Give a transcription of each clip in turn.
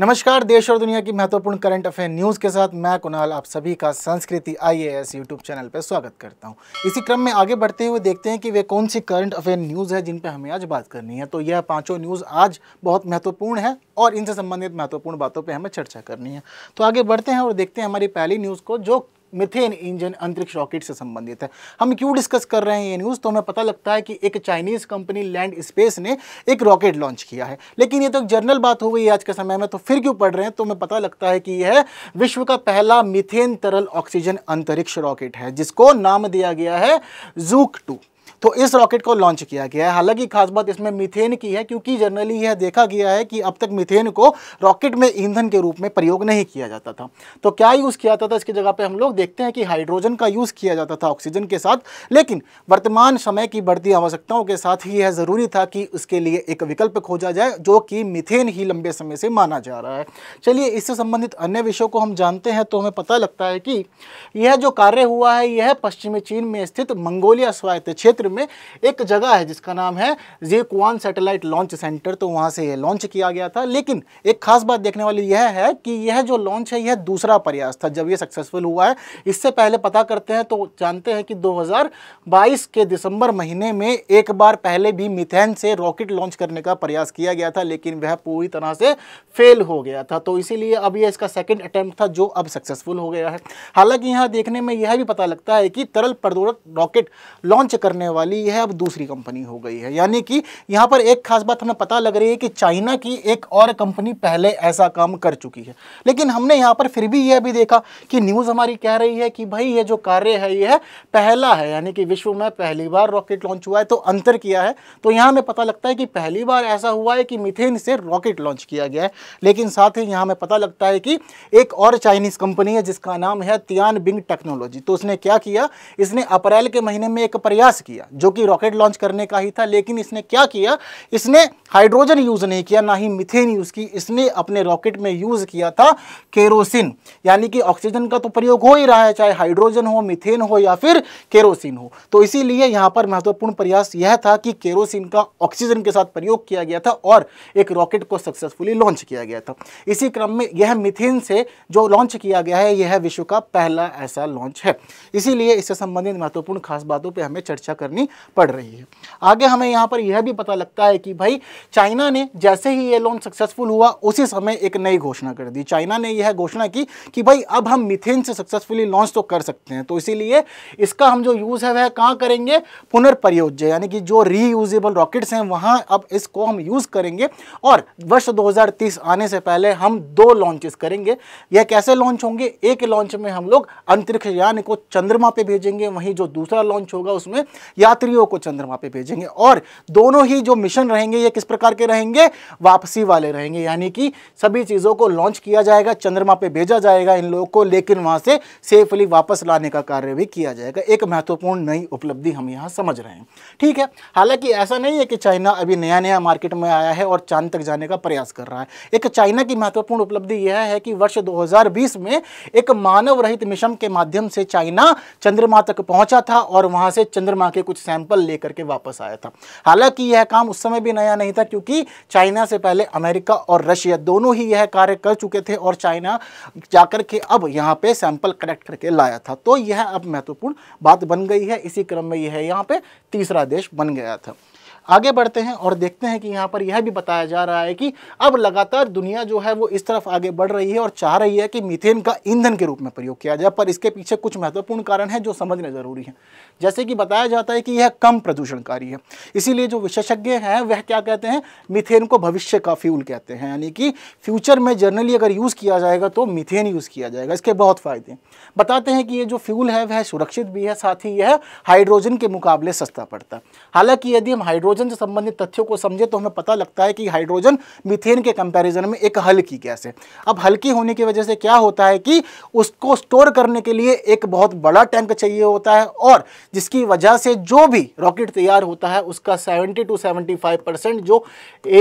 नमस्कार देश और दुनिया की महत्वपूर्ण करंट अफेयर न्यूज़ के साथ मैं कुणाल आप सभी का संस्कृति आईएएस यूट्यूब चैनल पर स्वागत करता हूं इसी क्रम में आगे बढ़ते हुए देखते हैं कि वे कौन सी करंट अफेयर न्यूज़ है जिन पर हमें आज बात करनी है तो यह पांचों न्यूज़ आज बहुत महत्वपूर्ण है और इनसे संबंधित महत्वपूर्ण बातों पर हमें चर्चा करनी है तो आगे बढ़ते हैं और देखते हैं हमारी पहली न्यूज़ को जो मिथेन इंजन अंतरिक्ष रॉकेट से संबंधित है हम क्यों डिस्कस कर रहे हैं ये न्यूज़ तो हमें पता लगता है कि एक चाइनीज़ कंपनी लैंड स्पेस ने एक रॉकेट लॉन्च किया है लेकिन ये तो एक जर्नल बात हो गई आज के समय में तो फिर क्यों पढ़ रहे हैं तो हमें पता लगता है कि यह विश्व का पहला मिथेन तरल ऑक्सीजन अंतरिक्ष रॉकेट है जिसको नाम दिया गया है जूक टू तो इस रॉकेट को लॉन्च किया गया है हालांकि खास बात इसमें मीथेन की है क्योंकि जनरली यह देखा गया है कि अब तक मीथेन को रॉकेट में ईंधन के रूप में प्रयोग नहीं किया जाता था तो क्या यूज़ किया जाता था इसकी जगह पे हम लोग देखते हैं कि हाइड्रोजन का यूज़ किया जाता था ऑक्सीजन के साथ लेकिन वर्तमान समय की बढ़ती आवश्यकताओं के साथ ही यह ज़रूरी था कि उसके लिए एक विकल्प खोजा जाए जो कि मिथेन ही लंबे समय से माना जा रहा है चलिए इससे संबंधित अन्य विषयों को हम जानते हैं तो हमें पता लगता है कि यह जो कार्य हुआ है यह पश्चिमी चीन में स्थित मंगोलिया स्वायत्त क्षेत्र क्षेत्र में एक जगह है जिसका नाम है जेकुआन सैटेलाइट लॉन्च सेंटर तो वहां से यह लॉन्च किया गया था लेकिन एक खास बात देखने वाली यह है कि यह जो लॉन्च है यह दूसरा प्रयास था जब यह सक्सेसफुल हुआ है इससे पहले पता करते हैं तो जानते हैं कि दो के दिसंबर महीने में एक बार पहले भी मिथेन से रॉकेट लॉन्च करने का प्रयास किया गया था लेकिन वह पूरी तरह से फेल हो गया था तो इसीलिए अब यह इसका सेकेंड अटैम्प्ट था जो अब सक्सेसफुल हो गया है हालांकि यहां देखने में यह भी पता लगता है कि तरल प्रदूरक रॉकेट लॉन्च करने करने वाली है अब दूसरी कंपनी हो गई है यानी कि यहाँ पर एक खास बात हमें पता लग रही है कि चाइना की एक और कंपनी पहले ऐसा काम कर चुकी है लेकिन हमने यहाँ पर फिर भी यह भी देखा कि न्यूज़ हमारी कह रही है कि भाई ये जो कार्य है यह पहला है यानी कि विश्व में पहली बार रॉकेट लॉन्च हुआ है तो अंतर किया है तो यहाँ हमें पता लगता है कि पहली बार ऐसा हुआ है कि मिथेन से रॉकेट लॉन्च किया गया है लेकिन साथ ही यहाँ हमें पता लगता है कि एक और चाइनीज़ कंपनी है जिसका नाम है तियान बिंग टेक्नोलॉजी तो उसने क्या किया इसने अप्रैल के महीने में एक प्रयास किया किया जो कि रॉकेट लॉन्च करने का ही था लेकिन इसने क्या किया इसने हाइड्रोजन यूज़ नहीं किया ना ही मिथेन यूज़ की इसने अपने रॉकेट में यूज़ किया था केरोसिन यानी कि ऑक्सीजन का तो प्रयोग हो ही रहा है चाहे हाइड्रोजन हो मिथेन हो या फिर केरोसिन हो तो इसीलिए यहां पर महत्वपूर्ण प्रयास यह था कि केरोसिन का ऑक्सीजन के साथ प्रयोग किया गया था और एक रॉकेट को सक्सेसफुली लॉन्च किया गया था इसी क्रम में यह मिथेन से जो लॉन्च किया गया है यह विश्व का पहला ऐसा लॉन्च है इसीलिए इससे संबंधित महत्वपूर्ण खास बातों पर हमें चर्चा करनी पड़ रही है आगे हमें यहाँ पर यह भी पता लगता है कि भाई चाइना ने जैसे ही ये लोन सक्सेसफुल हुआ उसी समय एक नई घोषणा कर दी चाइना ने यह घोषणा की कि भाई अब हम मिथेन से सक्सेसफुली लॉन्च तो कर सकते हैं तो इसीलिए इसका हम जो यूज़ है वह कहाँ करेंगे पुनर्प्रयोज्य यानी कि जो रीयूजेबल रॉकेट्स हैं वहाँ अब इसको हम यूज़ करेंगे और वर्ष दो आने से पहले हम दो लॉन्चेस करेंगे यह कैसे लॉन्च होंगे एक लॉन्च में हम लोग अंतरिक्ष यान को चंद्रमा पे भेजेंगे वहीं जो दूसरा लॉन्च होगा उसमें यात्रियों को चंद्रमा पे भेजेंगे और दोनों ही जो मिशन रहेंगे ये किस प्रकार के रहेंगे वापसी वाले रहेंगे यानी कि सभी चीज़ों को लॉन्च किया जाएगा चंद्रमा पे भेजा जाएगा इन लोगों को लेकिन वहाँ से सेफली वापस लाने का कार्य भी किया जाएगा एक महत्वपूर्ण नई उपलब्धि हम यहाँ समझ रहे हैं ठीक है हालांकि ऐसा नहीं है कि चाइना अभी नया नया मार्केट में आया है और चांद तक जाने का प्रयास कर रहा है एक चाइना की महत्वपूर्ण उपलब्धि यह है कि वर्ष 2020 में एक मानव रहित मिशन के माध्यम से चाइना चंद्रमा तक पहुंचा था और वहां से चंद्रमा के कुछ सैंपल लेकर के वापस आया था हालांकि यह काम उस समय भी नया नहीं था क्योंकि चाइना से पहले अमेरिका और रशिया दोनों ही यह कार्य कर चुके थे और चाइना जाकर के अब यहाँ पे सैंपल कलेक्ट करके लाया था तो यह अब महत्वपूर्ण बात बन गई है इसी क्रम में यह यहाँ पे तीसरा देश बन गया था आगे बढ़ते हैं और देखते हैं कि यहाँ पर यह भी बताया जा रहा है कि अब लगातार दुनिया जो है वो इस तरफ आगे बढ़ रही है और चाह रही है कि मीथेन का ईंधन के रूप में प्रयोग किया जाए पर इसके पीछे कुछ महत्वपूर्ण कारण है जो समझना ज़रूरी है जैसे कि बताया जाता है कि यह कम प्रदूषणकारी है इसीलिए जो विशेषज्ञ हैं वह क्या कहते हैं मिथेन को भविष्य का फ्यूल कहते हैं यानी कि फ्यूचर में जनरली अगर यूज़ किया जाएगा तो मिथेन यूज़ किया जाएगा इसके बहुत फ़ायदे हैं बताते हैं कि ये जो फ्यूल है वह सुरक्षित भी है साथ ही यह हाइड्रोजन के मुकाबले सस्ता पड़ता है हालांकि यदि हम हाइड्रोजन हाइड्रोजन से संबंधित तथ्यों को समझे तो हमें पता लगता है कि हाइड्रोजन मीथेन के कंपैरिजन में एक हल्की गैस है अब हल्की होने की वजह से क्या होता है कि उसको स्टोर करने के लिए एक बहुत बड़ा टैंक चाहिए होता है और जिसकी वजह से जो भी रॉकेट तैयार होता है उसका सेवेंटी टू सेवेंटी जो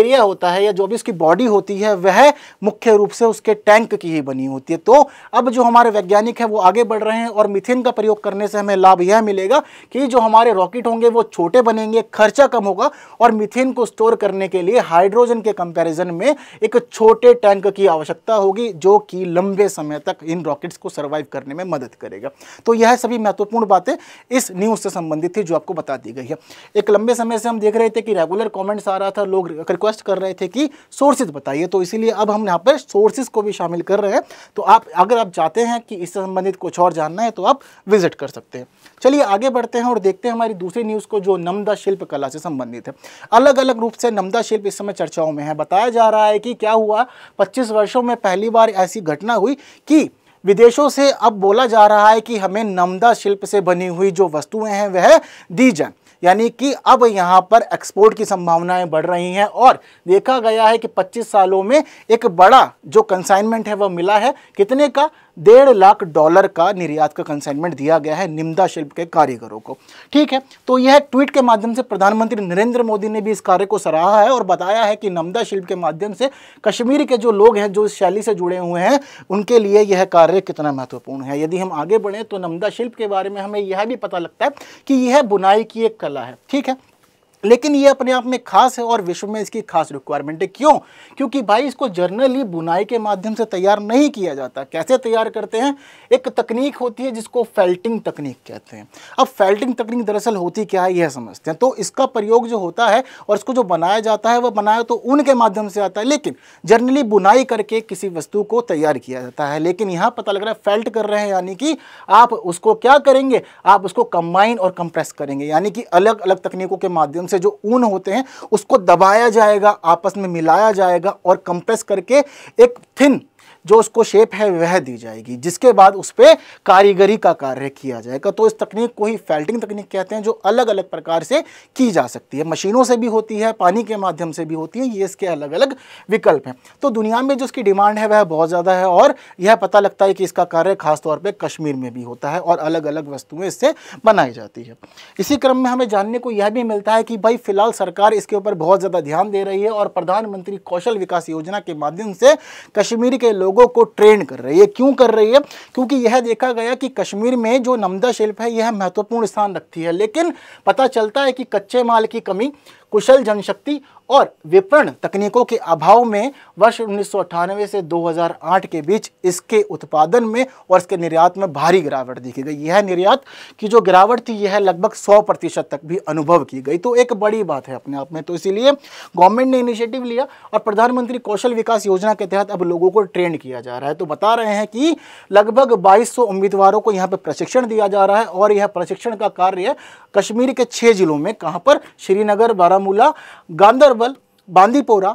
एरिया होता है या जो भी उसकी बॉडी होती है वह मुख्य रूप से उसके टैंक की ही बनी होती है तो अब जो हमारे वैज्ञानिक है वो आगे बढ़ रहे हैं और मिथेन का प्रयोग करने से हमें लाभ यह मिलेगा कि जो हमारे रॉकेट होंगे वो छोटे बनेंगे खर्चा कम होगा होगा और मिथेन को स्टोर करने के लिए हाइड्रोजन के कंपैरिजन में एक छोटे टैंक की आवश्यकता होगी जो कि लंबे समय तक इन रॉकेट्स को सर्वाइव करने में मदद करेगा तो यह सभी महत्वपूर्ण बातें इस न्यूज़ से संबंधित थी जो आपको बता दी गई है एक लंबे समय से हम देख रहे थे कि रेगुलर कॉमेंट्स आ रहा था लोग रिक्वेस्ट कर रहे थे कि सोर्सेज बताइए तो इसीलिए अब हम यहाँ पर सोर्सेज को भी शामिल कर रहे हैं तो आप अगर आप चाहते हैं कि इससे संबंधित कुछ और जानना है तो आप विजिट कर सकते हैं चलिए आगे बढ़ते हैं और देखते हैं हमारी दूसरी न्यूज़ को जो नमदा शिल्प कला से संबंधित संबंधित है अलग अलग रूप से नमदा शिल्प इस समय चर्चाओं में है बताया जा रहा है कि क्या हुआ पच्चीस वर्षों में पहली बार ऐसी घटना हुई कि विदेशों से अब बोला जा रहा है कि हमें नमदा शिल्प से बनी हुई जो वस्तुएं हैं वह दी जाए यानी कि अब यहाँ पर एक्सपोर्ट की संभावनाएं बढ़ रही हैं और देखा गया है कि 25 सालों में एक बड़ा जो कंसाइनमेंट है वह मिला है कितने का डेढ़ लाख डॉलर का निर्यात का कंसाइनमेंट दिया गया है निम्दा शिल्प के कारीगरों को ठीक है तो यह ट्वीट के माध्यम से प्रधानमंत्री नरेंद्र मोदी ने भी इस कार्य को सराहा है और बताया है कि नमदा शिल्प के माध्यम से कश्मीर के जो लोग हैं जो इस शैली से जुड़े हुए हैं उनके लिए यह कार्य कितना महत्वपूर्ण है यदि हम आगे बढ़ें तो नमदा शिल्प के बारे में हमें यह भी पता लगता है कि यह बुनाई की एक कला है ठीक है लेकिन ये अपने आप में खास है और विश्व में इसकी खास रिक्वायरमेंट है क्यों क्योंकि भाई इसको जर्नली बुनाई के माध्यम से तैयार नहीं किया जाता कैसे तैयार करते हैं एक तकनीक होती है जिसको फेल्टिंग तकनीक कहते हैं अब फेल्टिंग तकनीक दरअसल होती क्या है यह समझते हैं तो इसका प्रयोग जो होता है और इसको जो बनाया जाता है वह बनाया तो ऊन के माध्यम से आता है लेकिन जर्नली बुनाई करके किसी वस्तु को तैयार किया जाता है लेकिन यहाँ पता लग रहा है फेल्ट कर रहे हैं यानी कि आप उसको क्या करेंगे आप उसको कंबाइन और कंप्रेस करेंगे यानी कि अलग अलग तकनीकों के माध्यम से से जो ऊन होते हैं उसको दबाया जाएगा आपस में मिलाया जाएगा और कंप्रेस करके एक थिन जो उसको शेप है वह दी जाएगी जिसके बाद उस पर कारीगरी का कार्य किया जाएगा तो इस तकनीक को ही फेल्टिंग तकनीक कहते हैं जो अलग अलग प्रकार से की जा सकती है मशीनों से भी होती है पानी के माध्यम से भी होती है ये इसके अलग अलग विकल्प हैं तो दुनिया में जो इसकी डिमांड है वह बहुत ज़्यादा है और यह पता लगता है कि इसका कार्य खासतौर पर कश्मीर में भी होता है और अलग अलग वस्तुएँ इससे बनाई जाती है इसी क्रम में हमें जानने को यह भी मिलता है कि भाई फिलहाल सरकार इसके ऊपर बहुत ज़्यादा ध्यान दे रही है और प्रधानमंत्री कौशल विकास योजना के माध्यम से कश्मीर के लोग लोगों को ट्रेन कर रही है क्यों कर रही है क्योंकि यह देखा गया कि कश्मीर में जो नमदा शिल्प है यह महत्वपूर्ण स्थान रखती है लेकिन पता चलता है कि कच्चे माल की कमी कुशल जनशक्ति और विपणन तकनीकों के अभाव में वर्ष उन्नीस से 2008 के बीच इसके उत्पादन में और इसके निर्यात में भारी गिरावट देखी गई यह निर्यात की जो गिरावट थी यह लगभग 100 प्रतिशत तक भी अनुभव की गई तो एक बड़ी बात है अपने आप में तो इसीलिए गवर्नमेंट ने इनिशिएटिव लिया और प्रधानमंत्री कौशल विकास योजना के तहत अब लोगों को ट्रेंड किया जा रहा है तो बता रहे हैं कि लगभग बाईस उम्मीदवारों को यहाँ पर प्रशिक्षण दिया जा रहा है और यह प्रशिक्षण का कार्य कश्मीर के छः जिलों में कहाँ पर श्रीनगर बारह बारामूला गांधरबल बांदीपोरा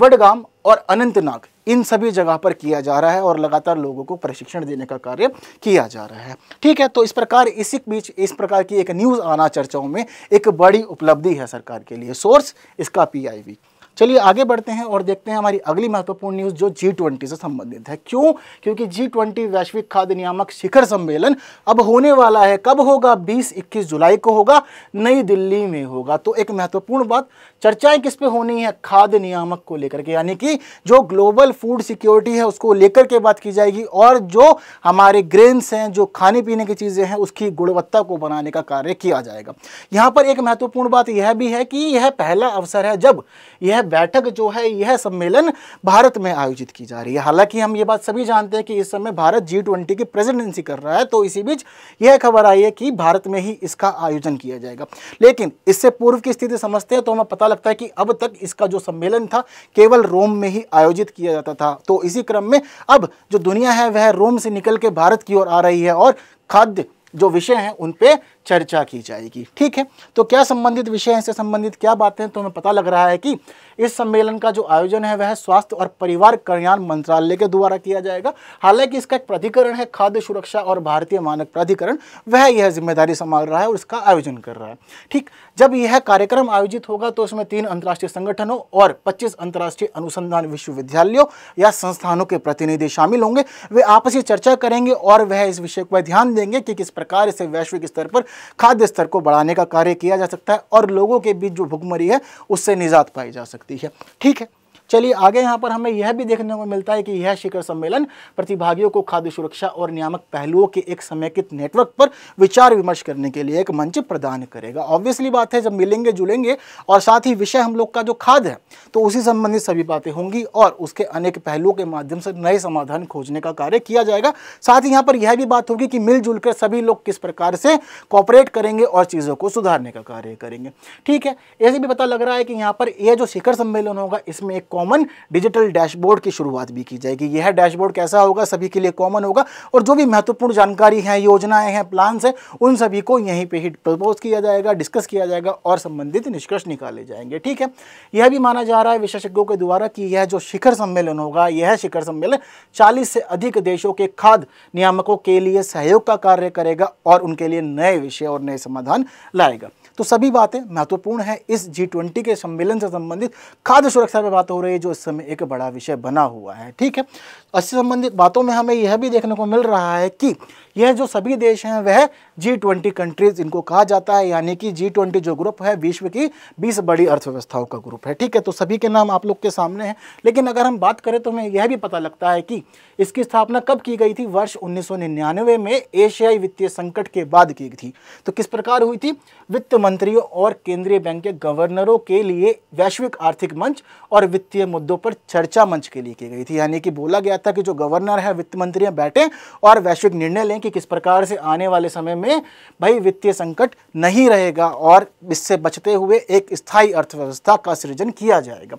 वडगाम और अनंतनाग इन सभी जगह पर किया जा रहा है और लगातार लोगों को प्रशिक्षण देने का कार्य किया जा रहा है ठीक है तो इस प्रकार इसी बीच इस प्रकार की एक न्यूज़ आना चर्चाओं में एक बड़ी उपलब्धि है सरकार के लिए सोर्स इसका पीआईबी चलिए आगे बढ़ते हैं और देखते हैं हमारी अगली महत्वपूर्ण न्यूज़ जो जी ट्वेंटी से संबंधित है क्यों क्योंकि जी ट्वेंटी वैश्विक खाद्य नियामक शिखर सम्मेलन अब होने वाला है कब होगा बीस इक्कीस जुलाई को होगा नई दिल्ली में होगा तो एक महत्वपूर्ण बात चर्चाएं किस पे होनी है खाद्य नियामक को लेकर के यानी कि जो ग्लोबल फूड सिक्योरिटी है उसको लेकर के बात की जाएगी और जो हमारे ग्रेन्स हैं जो खाने पीने की चीज़ें हैं उसकी गुणवत्ता को बनाने का कार्य किया जाएगा यहाँ पर एक महत्वपूर्ण बात यह भी है कि यह पहला अवसर है जब यह बैठक जो है यह सम्मेलन भारत में आयोजित की जा रही है हालांकि हम ये बात सभी जानते हैं कि इस समय भारत जी ट्वेंटी की प्रेसिडेंसी कर रहा है तो इसी बीच यह खबर आई है कि भारत में ही इसका आयोजन किया जाएगा लेकिन इससे पूर्व की स्थिति समझते हैं तो हमें पता लगता है कि अब तक इसका जो सम्मेलन था केवल रोम में ही आयोजित किया जाता था तो इसी क्रम में अब जो दुनिया है वह रोम से निकल के भारत की ओर आ रही है और खाद्य जो विषय हैं उन पे चर्चा की जाएगी ठीक है तो क्या संबंधित विषय हैं इससे संबंधित क्या बातें हैं तो हमें पता लग रहा है कि इस सम्मेलन का जो आयोजन है वह स्वास्थ्य और परिवार कल्याण मंत्रालय के द्वारा किया जाएगा हालांकि इसका एक प्राधिकरण है खाद्य सुरक्षा और भारतीय मानक प्राधिकरण वह यह जिम्मेदारी संभाल रहा है और इसका आयोजन कर रहा है ठीक जब यह कार्यक्रम आयोजित होगा तो उसमें तीन अंतर्राष्ट्रीय संगठनों और पच्चीस अंतर्राष्ट्रीय अनुसंधान विश्वविद्यालयों या संस्थानों के प्रतिनिधि शामिल होंगे वे आपसी चर्चा करेंगे और वह इस विषय पर ध्यान देंगे कि किस प्रकार इसे वैश्विक स्तर पर खाद्य स्तर को बढ़ाने का कार्य किया जा सकता है और लोगों के बीच जो भुखमरी है उससे निजात पाई जा सकती है ठीक है चलिए आगे यहाँ पर हमें यह भी देखने को मिलता है कि यह शिखर सम्मेलन प्रतिभागियों को खाद्य सुरक्षा और नियामक पहलुओं के एक समेकित नेटवर्क पर विचार विमर्श करने के लिए एक मंच प्रदान करेगा ऑब्वियसली बात है जब मिलेंगे जुलेंगे और साथ ही विषय हम लोग का जो खाद है तो उसी संबंधित सभी बातें होंगी और उसके अनेक पहलुओं के माध्यम से नए समाधान खोजने का कार्य किया जाएगा साथ ही यहाँ पर यह भी बात होगी कि मिलजुल कर सभी लोग किस प्रकार से कॉपरेट करेंगे और चीज़ों को सुधारने का कार्य करेंगे ठीक है ऐसे भी पता लग रहा है कि यहाँ पर यह जो शिखर सम्मेलन होगा इसमें एक कॉमन डिजिटल डैशबोर्ड की शुरुआत भी की जाएगी यह डैशबोर्ड कैसा होगा सभी के लिए कॉमन होगा और जो भी महत्वपूर्ण जानकारी है योजनाएं हैं प्लान्स हैं उन सभी को यहीं पर ही प्रपोज किया जाएगा डिस्कस किया जाएगा और संबंधित निष्कर्ष निकाले जाएंगे ठीक है यह भी माना जा रहा है विशेषज्ञों के द्वारा कि यह जो शिखर सम्मेलन होगा यह शिखर सम्मेलन चालीस से अधिक देशों के खाद्य नियामकों के लिए सहयोग का कार्य करेगा और उनके लिए नए विषय और नए समाधान लाएगा तो सभी बातें महत्वपूर्ण है इस जी ट्वेंटी के सम्मेलन से संबंधित खाद्य सुरक्षा पर बात हो रही है जो इस समय एक बड़ा विषय बना हुआ है ठीक है इससे संबंधित बातों में हमें यह भी देखने को मिल रहा है कि यह जो सभी देश हैं वह जी ट्वेंटी कंट्रीज इनको कहा जाता है यानी कि जी ट्वेंटी जो ग्रुप है विश्व की बीस बड़ी अर्थव्यवस्थाओं का ग्रुप है ठीक है तो सभी के नाम आप लोग के सामने हैं लेकिन अगर हम बात करें तो हमें यह भी पता लगता है कि इसकी स्थापना कब की गई थी वर्ष उन्नीस में एशियाई वित्तीय संकट के बाद की थी तो किस प्रकार हुई थी वित्त मंत्रियों और केंद्रीय बैंक के गवर्नरों के लिए वैश्विक आर्थिक मंच और वित्तीय मुद्दों पर चर्चा मंच के लिए की गई थी यानी कि बोला गया था कि जो गवर्नर है वित्त मंत्री बैठे और वैश्विक निर्णय लें कि किस प्रकार से आने वाले समय में भाई वित्तीय संकट नहीं रहेगा और इससे बचते हुए एक स्थायी अर्थव्यवस्था का सृजन किया जाएगा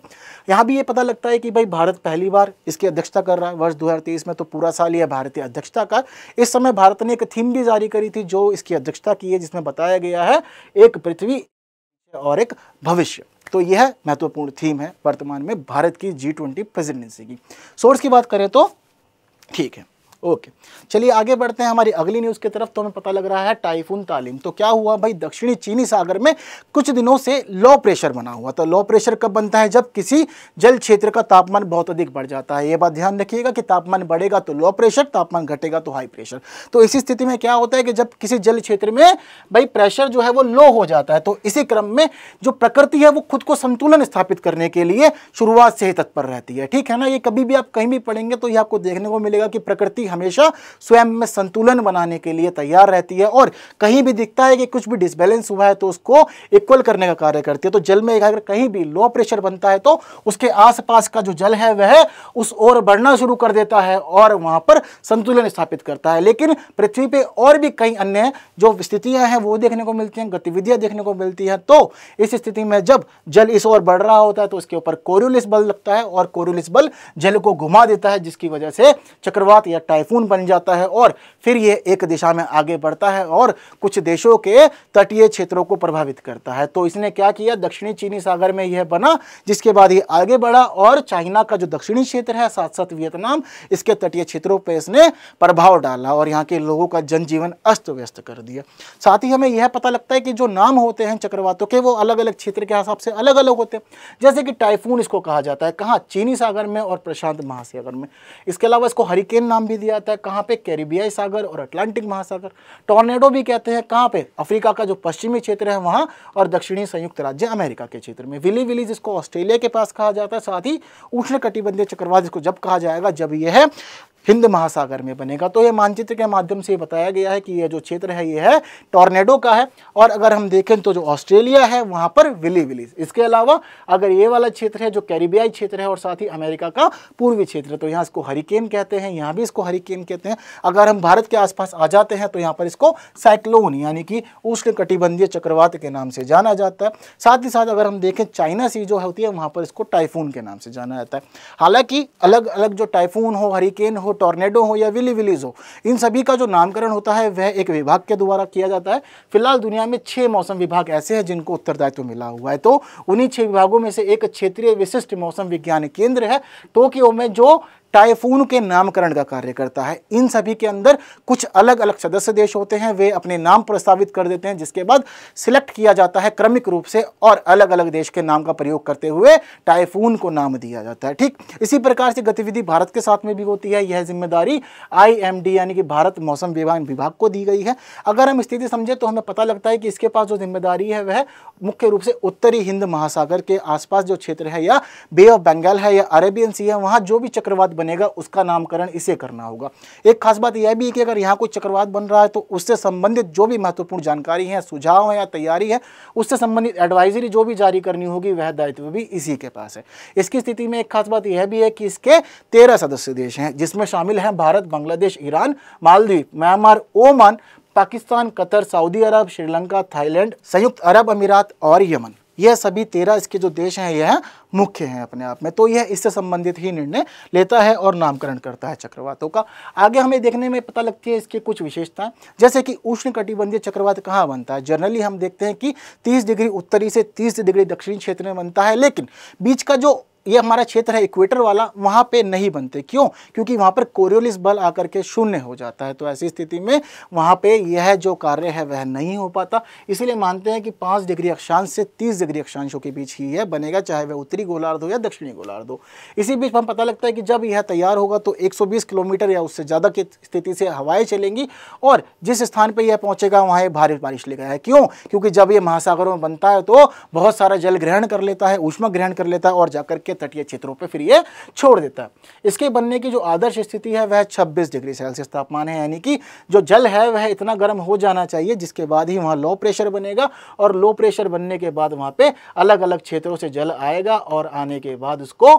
यहाँ भी ये पता लगता है कि भाई भारत पहली बार इसकी अध्यक्षता कर रहा है वर्ष दो में तो पूरा साल यह भारतीय अध्यक्षता का इस समय भारत ने एक थीम भी जारी करी थी जो इसकी अध्यक्षता की है जिसमें बताया गया है एक पृथ्वी और एक भविष्य तो यह महत्वपूर्ण थीम है वर्तमान में भारत की जी ट्वेंटी प्रेसिडेंसी की सोर्स की बात करें तो ठीक है ओके चलिए आगे बढ़ते हैं हमारी अगली न्यूज़ की तरफ तो हमें पता लग रहा है टाइफून तालीम तो क्या हुआ भाई दक्षिणी चीनी सागर में कुछ दिनों से लो प्रेशर बना हुआ तो लो प्रेशर कब बनता है जब किसी जल क्षेत्र का तापमान बहुत अधिक बढ़ जाता है ये बात ध्यान रखिएगा कि तापमान बढ़ेगा तो लो प्रेशर तापमान घटेगा तो हाई प्रेशर तो इसी स्थिति में क्या होता है कि जब किसी जल क्षेत्र में भाई प्रेशर जो है वो लो हो जाता है तो इसी क्रम में जो प्रकृति है वो खुद को संतुलन स्थापित करने के लिए शुरुआत से ही तत्पर रहती है ठीक है ना ये कभी भी आप कहीं भी पढ़ेंगे तो ये आपको देखने को मिलेगा कि प्रकृति हमेशा स्वयं में संतुलन बनाने के लिए तैयार रहती है और कहीं भी दिखता है कि कुछ भी डिसबैलेंस हुआ है तो उसको इक्वल करने का कार्य करती है तो जल में अगर कहीं भी लो प्रेशर बनता है तो उसके आसपास का जो जल है वह उस ओर बढ़ना शुरू कर देता है और वहां पर संतुलन स्थापित करता है लेकिन पृथ्वी पर और भी कई अन्य जो स्थितियां हैं वो देखने को मिलती हैं गतिविधियां देखने को मिलती हैं तो इस स्थिति में जब जल इस ओर बढ़ रहा होता है तो उसके ऊपर कोरुलिस बल लगता है और कोरुलिस बल जल को घुमा देता है जिसकी वजह से चक्रवात या टाइफून बन जाता है और फिर ये एक दिशा में आगे बढ़ता है और कुछ देशों के तटीय क्षेत्रों को प्रभावित करता है तो इसने क्या किया दक्षिणी चीनी सागर में यह बना जिसके बाद ये आगे बढ़ा और चाइना का जो दक्षिणी क्षेत्र है साथ साथ वियतनाम इसके तटीय क्षेत्रों पर इसने प्रभाव डाला और यहाँ के लोगों का जनजीवन अस्त व्यस्त कर दिया साथ ही हमें यह पता लगता है कि जो नाम होते हैं चक्रवातों के वो अलग अलग क्षेत्र के हिसाब से अलग अलग होते हैं जैसे कि टाइफून इसको कहा जाता है कहाँ चीनी सागर में और प्रशांत महासागर में इसके अलावा इसको हरिकेन नाम भी दिया दिया था कहाँ पे कैरिबियाई सागर और अटलांटिक महासागर टॉर्नेडो भी कहते हैं कहाँ पे अफ्रीका का जो पश्चिमी क्षेत्र है वहाँ और दक्षिणी संयुक्त राज्य अमेरिका के क्षेत्र में विली विली जिसको ऑस्ट्रेलिया के पास कहा जाता है साथ ही उष्ण कटिबंधीय चक्रवात जिसको जब कहा जाएगा जब यह हिंद महासागर में बनेगा तो ये मानचित्र के माध्यम से बताया गया है कि ये जो क्षेत्र है ये है टॉर्नेडो का है और अगर हम देखें तो जो ऑस्ट्रेलिया है वहाँ पर विली विलीज इसके अलावा अगर ये वाला क्षेत्र है जो कैरिबियाई क्षेत्र है और साथ ही अमेरिका का पूर्वी क्षेत्र तो यहाँ इसको हरिकेन कहते हैं यहाँ भी इसको हरी हरिकेन कहते हैं अगर हम भारत के आसपास आ जाते हैं तो यहाँ पर इसको साइक्लोन यानी कि उष्ण कटिबंधीय चक्रवात के नाम से जाना जाता है साथ ही साथ अगर हम देखें चाइना सी जो होती है वहाँ पर इसको टाइफून के नाम से जाना जाता है हालांकि अलग अलग जो टाइफून हो हरिकेन हो टॉर्नेडो हो या विली विलीज हो इन सभी का जो नामकरण होता है वह एक विभाग के द्वारा किया जाता है फिलहाल दुनिया में छः मौसम विभाग ऐसे हैं जिनको उत्तरदायित्व मिला हुआ है तो उन्हीं छः विभागों में से एक क्षेत्रीय विशिष्ट मौसम विज्ञान केंद्र है टोक्यो में जो टाइफून के नामकरण का कार्य करता है इन सभी के अंदर कुछ अलग अलग सदस्य देश होते हैं वे अपने नाम प्रस्तावित कर देते हैं जिसके बाद सिलेक्ट किया जाता है क्रमिक रूप से और अलग अलग देश के नाम का प्रयोग करते हुए टाइफून को नाम दिया जाता है ठीक इसी प्रकार से गतिविधि भारत के साथ में भी होती है यह जिम्मेदारी आई यानी कि भारत मौसम विभाग विभाग को दी गई है अगर हम स्थिति समझें तो हमें पता लगता है कि इसके पास जो जिम्मेदारी है वह मुख्य रूप से उत्तरी हिंद महासागर के आसपास जो क्षेत्र है या बे ऑफ बंगाल है या अरेबियन सी है वहाँ जो भी चक्रवात बनेगा उसका नामकरण इसे करना होगा एक खास बात यह भी है कि अगर यहाँ कोई चक्रवात बन रहा है तो उससे संबंधित जो भी महत्वपूर्ण जानकारी है सुझाव है या तैयारी है उससे संबंधित एडवाइजरी जो भी जारी करनी होगी वह दायित्व भी इसी के पास है इसकी स्थिति में एक खास बात यह भी है कि इसके तेरह सदस्य देश हैं जिसमें शामिल हैं Bharat Bangladesh Iran Maldives Myanmar Oman Pakistan Qatar Saudi Arab Sri Lanka Thailand संयुक्त अरब अमीरात और यमन यह सभी तेरह इसके जो देश हैं यह मुख्य हैं अपने आप में तो यह इससे संबंधित ही निर्णय लेता है और नामकरण करता है चक्रवातों का आगे हमें देखने में पता लगती है इसकी कुछ विशेषताएं जैसे कि उष्ण कटिबंधीय चक्रवात कहाँ बनता है जनरली हम देखते हैं कि तीस डिग्री उत्तरी से तीस डिग्री दक्षिणी क्षेत्र में बनता है लेकिन बीच का जो ये हमारा क्षेत्र है इक्वेटर वाला वहाँ पे नहीं बनते क्यों क्योंकि वहाँ पर कोरियोलिस बल आकर के शून्य हो जाता है तो ऐसी स्थिति में वहाँ पे यह जो कार्य है वह नहीं हो पाता इसीलिए मानते हैं कि पाँच डिग्री अक्षांश से तीस डिग्री अक्षांशों के बीच ही यह बनेगा चाहे वह उत्तरी गोलार्ध हो या दक्षिणी गोलार्ध हो इसी बीच हम पता लगता है कि जब यह तैयार होगा तो एक किलोमीटर या उससे ज़्यादा की स्थिति से हवाएं चलेंगी और जिस स्थान पर यह पहुँचेगा वहाँ यह भारी बारिश लेगा है क्यों क्योंकि जब यह महासागरों में बनता है तो बहुत सारा जल ग्रहण कर लेता है ऊष्मा ग्रहण कर लेता है और जाकर के तटीय क्षेत्रों पर फिर ये छोड़ देता है इसके बनने की जो आदर्श स्थिति है वह छब्बीस डिग्री सेल्सियस तापमान है यानी कि जो जल है वह इतना गर्म हो जाना चाहिए जिसके बाद ही वहाँ लो प्रेशर बनेगा और लो प्रेशर बनने के बाद वहाँ पर अलग अलग क्षेत्रों से जल आएगा और आने के बाद उसको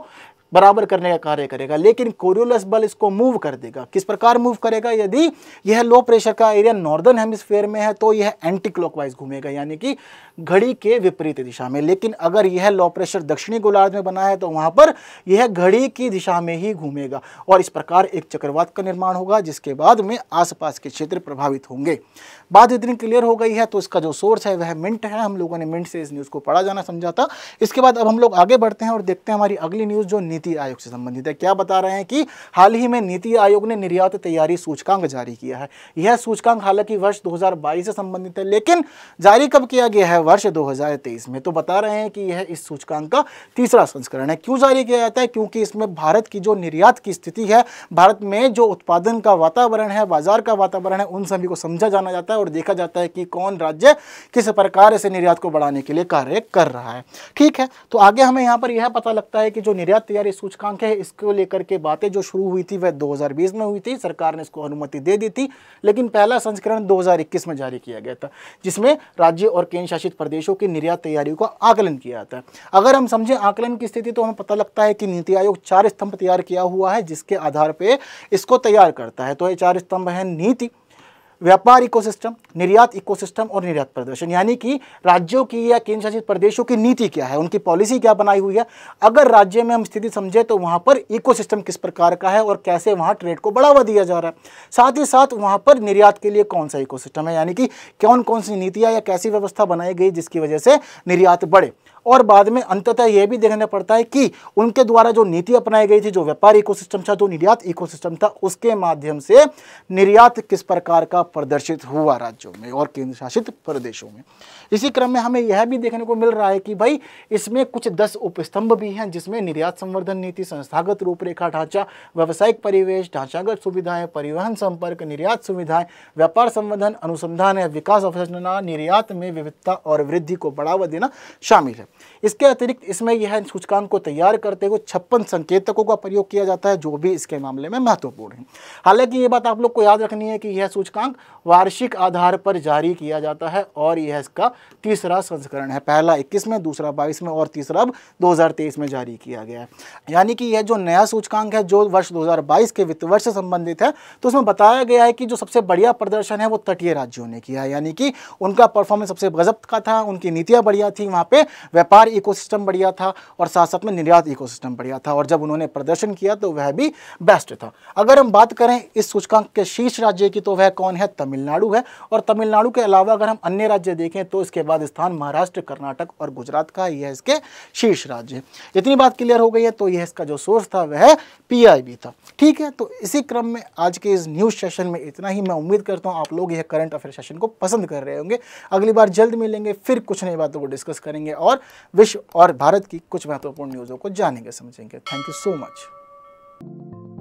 बराबर करने का कार्य करेगा लेकिन कोरियोलस बल इसको मूव कर देगा किस प्रकार मूव करेगा यदि यह लो प्रेशर का एरिया नॉर्दर्न हेमिस्फेयर में है तो यह एंटी क्लॉकवाइज घूमेगा यानी कि घड़ी के विपरीत दिशा में लेकिन अगर यह लो प्रेशर दक्षिणी गोलार्ध में बना है तो वहां पर यह घड़ी की दिशा में ही घूमेगा और इस प्रकार एक चक्रवात का निर्माण होगा जिसके बाद में आसपास के क्षेत्र प्रभावित होंगे बात इतनी क्लियर हो गई है तो इसका जो सोर्स है वह मिंट है हम लोगों ने मिंट से इस न्यूज़ को पढ़ा जाना समझा था इसके बाद अब हम लोग आगे बढ़ते हैं और देखते हैं हमारी अगली न्यूज़ जो नीति आयोग से संबंधित है क्या बता रहे हैं कि हाल ही में नीति आयोग ने निर्यात तैयारी सूचकांक जारी किया है यह सूचकांक हालांकि वर्ष 2022 से संबंधित है लेकिन जारी कब किया गया है वर्ष 2023 में तो बता रहे हैं कि यह इस सूचकांक का तीसरा संस्करण है क्यों जारी किया जाता है क्योंकि इसमें भारत की जो निर्यात की स्थिति है भारत में जो उत्पादन का वातावरण है बाजार का वातावरण है उन सभी को समझा जाना जाता है और देखा जाता है कि कौन राज्य किस प्रकार से निर्यात को बढ़ाने के लिए कार्य कर रहा है ठीक है तो आगे हमें यहाँ पर यह पता लगता है कि जो निर्यात तैयारी सारे सूचकांक है इसको लेकर के बातें जो शुरू हुई थी वह 2020 में हुई थी सरकार ने इसको अनुमति दे दी थी लेकिन पहला संस्करण 2021 में जारी किया गया था जिसमें राज्य और केंद्र शासित प्रदेशों की निर्यात तैयारियों का आकलन किया जाता है अगर हम समझें आकलन की स्थिति तो हमें पता लगता है कि नीति आयोग चार स्तंभ तैयार किया हुआ है जिसके आधार पर इसको तैयार करता है तो ये चार स्तंभ है नीति व्यापार इकोसिस्टम निर्यात इकोसिस्टम और निर्यात प्रदर्शन यानी कि राज्यों की या केंद्र शासित प्रदेशों की नीति क्या है उनकी पॉलिसी क्या बनाई हुई है अगर राज्य में हम स्थिति समझे तो वहाँ पर इकोसिस्टम किस प्रकार का है और कैसे वहाँ ट्रेड को बढ़ावा दिया जा रहा है साथ ही साथ वहाँ पर निर्यात के लिए कौन सा इकोसिस्टम है यानी कि कौन कौन सी नीतियाँ या कैसी व्यवस्था बनाई गई जिसकी वजह से निर्यात बढ़े और बाद में अंततः यह भी देखना पड़ता है कि उनके द्वारा जो नीति अपनाई गई थी जो व्यापार इकोसिस्टम था जो निर्यात इकोसिस्टम था उसके माध्यम से निर्यात किस प्रकार का प्रदर्शित हुआ राज्यों में और केंद्र शासित प्रदेशों में इसी क्रम में हमें यह भी देखने को मिल रहा है कि भाई इसमें कुछ दस उपस्तंभ भी हैं जिसमें निर्यात संवर्धन नीति संस्थागत रूपरेखा ढांचा व्यावसायिक परिवेश ढांचागत सुविधाएं परिवहन संपर्क निर्यात सुविधाएं व्यापार संवर्धन अनुसंधान या विकास अवसंरचना निर्यात में विविधता और वृद्धि को बढ़ावा देना शामिल है इसके अतिरिक्त इसमें यह सूचकांक को तैयार करते हुए छप्पन संकेतकों का प्रयोग किया जाता है जो भी इसके मामले में महत्वपूर्ण है हालांकि ये बात आप लोग को याद रखनी है कि यह सूचकांक वार्षिक आधार पर जारी किया जाता है और यह इसका तीसरा संस्करण है पहला 21 में दूसरा 22 में और तीसरा अब 2023 में जारी किया गया है यानी कि यह जो नया सूचकांक है जो वर्ष 2022 के वित्त वर्ष से संबंधित है तो उसमें बताया गया है कि जो सबसे बढ़िया प्रदर्शन है वो तटीय राज्यों ने किया है यानी कि उनका परफॉर्मेंस सबसे गजब का था उनकी नीतियाँ बढ़िया थी वहाँ पर व्यापार इकोसिस्टम बढ़िया था और साथ साथ में निर्यात इकोसिस्टम बढ़िया था और जब उन्होंने प्रदर्शन किया तो वह भी बेस्ट था अगर हम बात करें इस सूचकांक के शीर्ष राज्य की तो वह कौन है है तमिलनाडु है और तमिलनाडु के अलावा अगर हम अन्य राज्य देखें तो इसके बाद स्थान महाराष्ट्र कर्नाटक और गुजरात का यह इसके शीर्ष राज्य इतनी बात क्लियर हो गई है तो यह इसका जो सोर्स था वह पी था ठीक है तो इसी क्रम में आज के इस न्यूज़ सेशन में इतना ही मैं उम्मीद करता हूँ आप लोग यह करंट अफेयर सेशन को पसंद कर रहे होंगे अगली बार जल्द मिलेंगे फिर कुछ नई बातों को डिस्कस करेंगे और विश्व और भारत की कुछ महत्वपूर्ण न्यूज़ों को जानेंगे समझेंगे thank you so much Thank you.